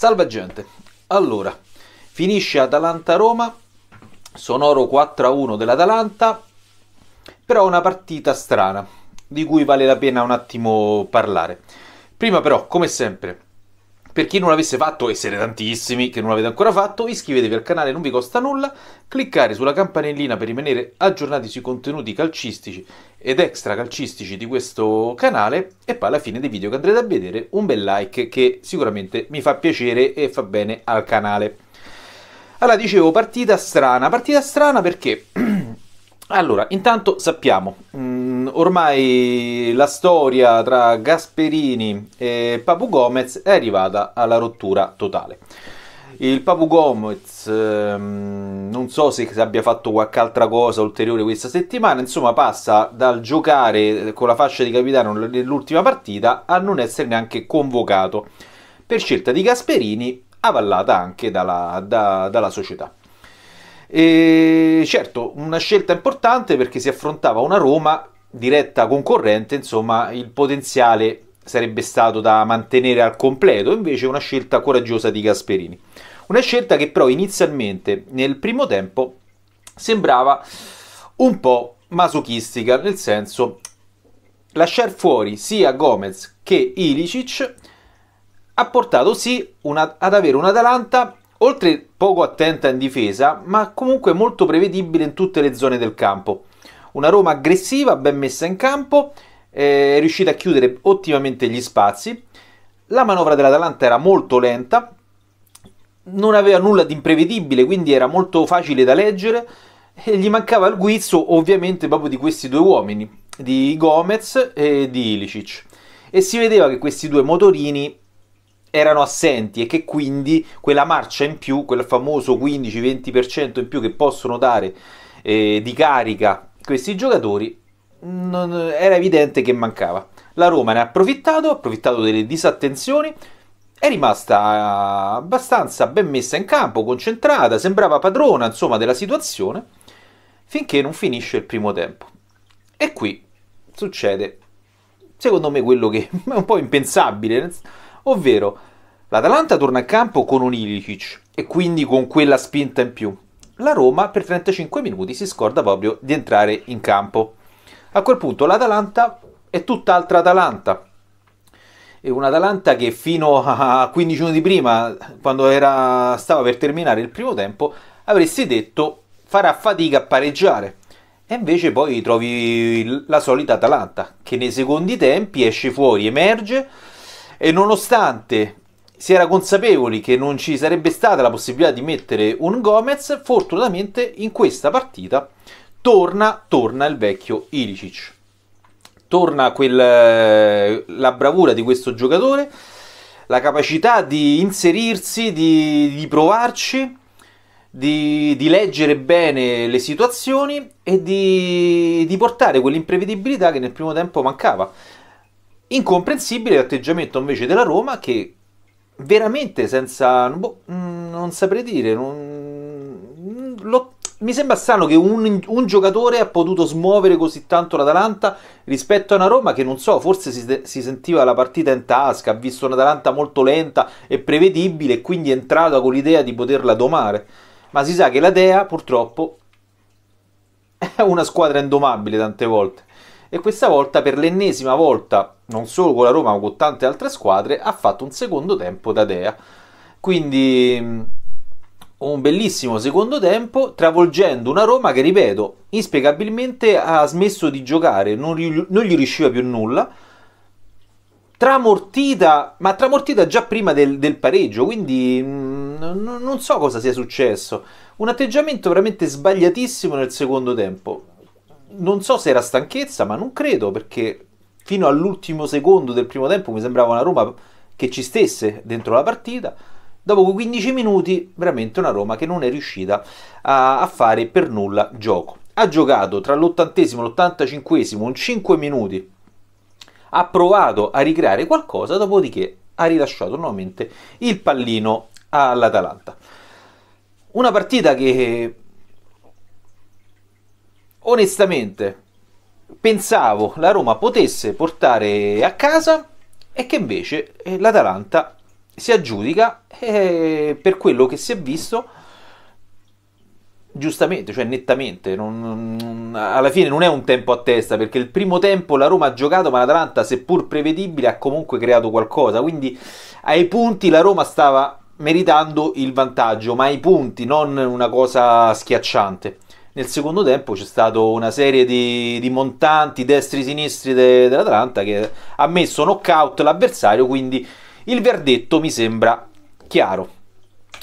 Salva gente. Allora, finisce Atalanta-Roma, sonoro 4-1 dell'Atalanta, però una partita strana, di cui vale la pena un attimo parlare. Prima però, come sempre, per chi non l'avesse fatto, e siete tantissimi che non l'avete ancora fatto, iscrivetevi al canale, non vi costa nulla, cliccare sulla campanellina per rimanere aggiornati sui contenuti calcistici ed extra calcistici di questo canale e poi alla fine dei video che andrete a vedere un bel like che sicuramente mi fa piacere e fa bene al canale. Allora, dicevo, partita strana. Partita strana perché... allora, intanto sappiamo... Mh, mm, ormai la storia tra Gasperini e Papu Gomez è arrivata alla rottura totale. Il Papu Gomez, ehm, non so se abbia fatto qualche altra cosa ulteriore questa settimana, insomma passa dal giocare con la fascia di capitano nell'ultima partita a non essere neanche convocato, per scelta di Gasperini, avallata anche dalla, da, dalla società. E certo, una scelta importante perché si affrontava una Roma diretta concorrente, insomma, il potenziale sarebbe stato da mantenere al completo, invece una scelta coraggiosa di Gasperini. Una scelta che però inizialmente nel primo tempo sembrava un po' masochistica, nel senso lasciar fuori sia Gomez che Ilicic ha portato sì una, ad avere un'Atalanta oltre poco attenta in difesa, ma comunque molto prevedibile in tutte le zone del campo. Una Roma aggressiva, ben messa in campo, eh, è riuscita a chiudere ottimamente gli spazi. La manovra dell'Atalanta era molto lenta, non aveva nulla di imprevedibile, quindi era molto facile da leggere. E gli mancava il guizzo, ovviamente, proprio di questi due uomini, di Gomez e di Ilicic. E si vedeva che questi due motorini erano assenti e che quindi quella marcia in più, quel famoso 15-20% in più che possono dare eh, di carica questi giocatori non, era evidente che mancava. La Roma ne ha approfittato, ha approfittato delle disattenzioni, è rimasta abbastanza ben messa in campo, concentrata, sembrava padrona insomma della situazione, finché non finisce il primo tempo. E qui succede, secondo me, quello che è un po' impensabile, ovvero l'Atalanta torna a campo con un Ilicic e quindi con quella spinta in più la Roma per 35 minuti si scorda proprio di entrare in campo. A quel punto l'Atalanta è tutt'altra Atalanta. È un'Atalanta che fino a 15 minuti prima, quando era, stava per terminare il primo tempo, avresti detto farà fatica a pareggiare. E invece poi trovi la solita Atalanta, che nei secondi tempi esce fuori, emerge e nonostante si era consapevoli che non ci sarebbe stata la possibilità di mettere un Gomez, fortunatamente in questa partita torna, torna il vecchio Ilicic. Torna quel, eh, la bravura di questo giocatore, la capacità di inserirsi, di, di provarci, di, di, leggere bene le situazioni e di, di portare quell'imprevedibilità che nel primo tempo mancava. Incomprensibile l'atteggiamento invece della Roma che veramente senza... Boh, mm, non saprei dire, non, lo, mi sembra strano che un, un, giocatore ha potuto smuovere così tanto l'Atalanta rispetto a una Roma che non so, forse si, si sentiva la partita in tasca, ha visto un'Atalanta molto lenta e prevedibile e quindi è entrata con l'idea di poterla domare. Ma si sa che la Dea purtroppo è una squadra indomabile tante volte e questa volta per l'ennesima volta, non solo con la Roma ma con tante altre squadre, ha fatto un secondo tempo da Dea. Quindi mm, un bellissimo secondo tempo, travolgendo una Roma che, ripeto, inspiegabilmente ha smesso di giocare, non, non gli riusciva più nulla tramortita, ma tramortita già prima del, del pareggio, quindi mh, mm, non so cosa sia successo. Un atteggiamento veramente sbagliatissimo nel secondo tempo non so se era stanchezza, ma non credo, perché fino all'ultimo secondo del primo tempo mi sembrava una Roma che ci stesse dentro la partita. Dopo 15 minuti, veramente una Roma che non è riuscita a, a fare per nulla gioco. Ha giocato tra l'ottantesimo e l'ottantacinquesimo in 5 minuti, ha provato a ricreare qualcosa, dopodiché ha rilasciato nuovamente il pallino all'Atalanta. Una partita che onestamente pensavo la Roma potesse portare a casa e che invece eh, l'Atalanta si aggiudica e eh, per quello che si è visto giustamente, cioè nettamente, non, non, alla fine non è un tempo a testa perché il primo tempo la Roma ha giocato ma l'Atalanta seppur prevedibile ha comunque creato qualcosa, quindi ai punti la Roma stava meritando il vantaggio, ma ai punti, non una cosa schiacciante nel secondo tempo c'è stata una serie di, di montanti destri-sinistri e de, dell'Atalanta che ha messo knockout l'avversario, quindi il verdetto mi sembra chiaro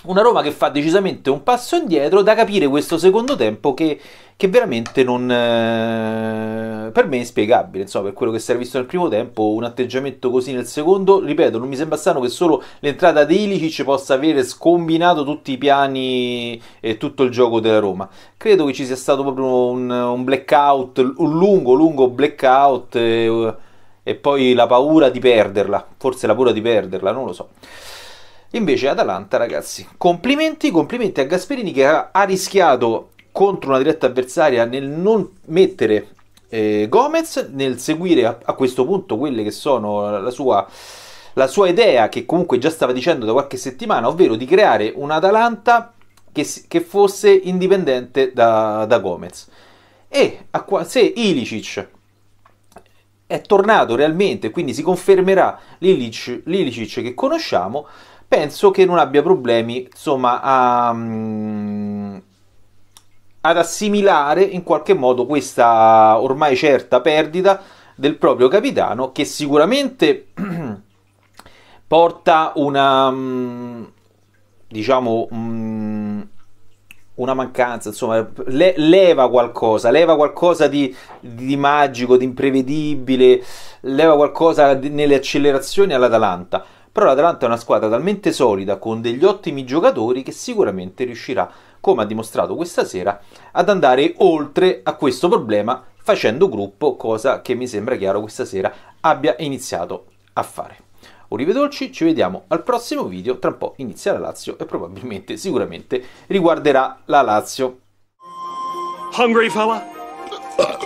una Roma che fa decisamente un passo indietro da capire questo secondo tempo che, che veramente non eh, per me è inspiegabile insomma per quello che si è visto nel primo tempo un atteggiamento così nel secondo ripeto non mi sembra strano che solo l'entrata di Ilicic possa avere scombinato tutti i piani e tutto il gioco della Roma credo che ci sia stato proprio un, un blackout un lungo lungo blackout e, eh, e poi la paura di perderla forse la paura di perderla non lo so Invece Atalanta, ragazzi, complimenti, complimenti a Gasperini che ha, rischiato contro una diretta avversaria nel non mettere eh, Gomez, nel seguire a, a, questo punto quelle che sono la sua, la sua, idea, che comunque già stava dicendo da qualche settimana, ovvero di creare un'Atalanta che, che fosse indipendente da, da Gomez. E a, se Ilicic è tornato realmente, quindi si confermerà l'Ilicic, l'Ilicic che conosciamo, penso che non abbia problemi insomma a, mm, ad assimilare in qualche modo questa ormai certa perdita del proprio capitano che sicuramente porta una mm, diciamo mm, una mancanza, insomma, le, leva qualcosa, leva qualcosa di, di, magico, di imprevedibile, leva qualcosa nelle accelerazioni all'Atalanta però l'Atalanta è una squadra talmente solida con degli ottimi giocatori che sicuramente riuscirà, come ha dimostrato questa sera, ad andare oltre a questo problema facendo gruppo, cosa che mi sembra chiaro questa sera abbia iniziato a fare. Un rivedolci, ci vediamo al prossimo video, tra un po' inizia la Lazio e probabilmente, sicuramente, riguarderà la Lazio. Hungry fella?